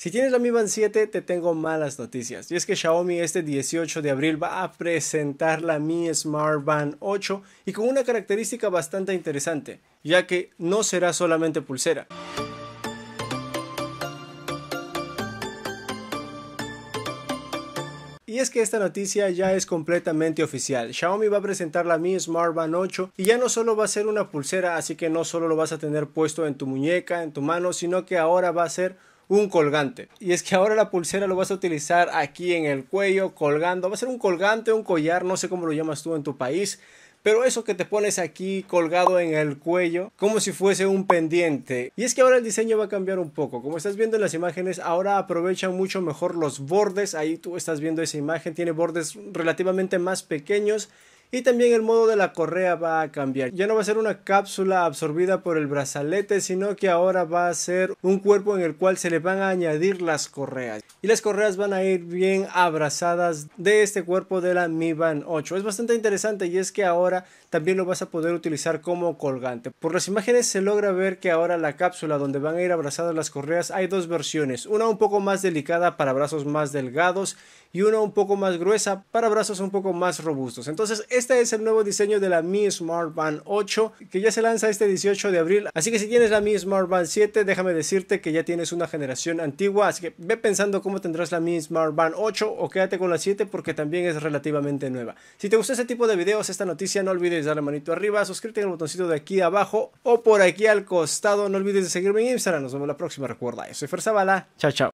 Si tienes la Mi Band 7, te tengo malas noticias. Y es que Xiaomi este 18 de abril va a presentar la Mi Smart Band 8 y con una característica bastante interesante, ya que no será solamente pulsera. Y es que esta noticia ya es completamente oficial. Xiaomi va a presentar la Mi Smart Band 8 y ya no solo va a ser una pulsera, así que no solo lo vas a tener puesto en tu muñeca, en tu mano, sino que ahora va a ser un colgante. Y es que ahora la pulsera lo vas a utilizar aquí en el cuello, colgando. Va a ser un colgante, un collar, no sé cómo lo llamas tú en tu país. Pero eso que te pones aquí colgado en el cuello, como si fuese un pendiente. Y es que ahora el diseño va a cambiar un poco. Como estás viendo en las imágenes, ahora aprovechan mucho mejor los bordes. Ahí tú estás viendo esa imagen, tiene bordes relativamente más pequeños y también el modo de la correa va a cambiar. Ya no va a ser una cápsula absorbida por el brazalete, sino que ahora va a ser un cuerpo en el cual se le van a añadir las correas. Y las correas van a ir bien abrazadas de este cuerpo de la Mi Band 8. Es bastante interesante y es que ahora también lo vas a poder utilizar como colgante. Por las imágenes se logra ver que ahora la cápsula donde van a ir abrazadas las correas hay dos versiones. Una un poco más delicada para brazos más delgados y una un poco más gruesa para brazos un poco más robustos. Entonces este es el nuevo diseño de la Mi Smart Band 8 que ya se lanza este 18 de abril. Así que si tienes la Mi Smart Band 7, déjame decirte que ya tienes una generación antigua. Así que ve pensando cómo tendrás la Mi Smart Band 8 o quédate con la 7 porque también es relativamente nueva. Si te gustó este tipo de videos, esta noticia, no olvides darle manito arriba, suscríbete al el botoncito de aquí abajo o por aquí al costado. No olvides de seguirme en Instagram. Nos vemos la próxima. Recuerda, soy Fer Bala. Chao, chao.